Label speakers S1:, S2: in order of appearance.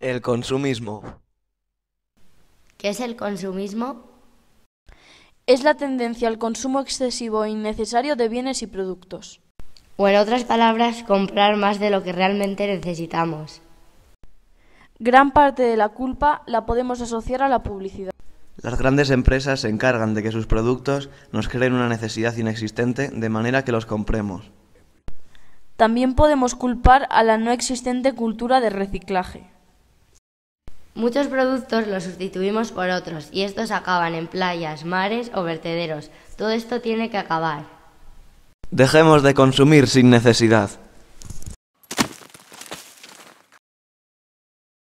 S1: El consumismo.
S2: ¿Qué es el consumismo? Es la
S3: tendencia al consumo excesivo e innecesario de bienes y productos.
S2: O en otras palabras, comprar más de lo que realmente necesitamos. Gran parte de la culpa la podemos asociar a la publicidad.
S4: Las grandes empresas se encargan de que sus productos nos creen una necesidad inexistente de manera que los compremos.
S3: También podemos culpar a la no existente cultura de reciclaje.
S2: Muchos productos los sustituimos por otros y estos acaban en playas, mares o vertederos. Todo esto tiene que acabar.
S1: Dejemos de consumir sin necesidad.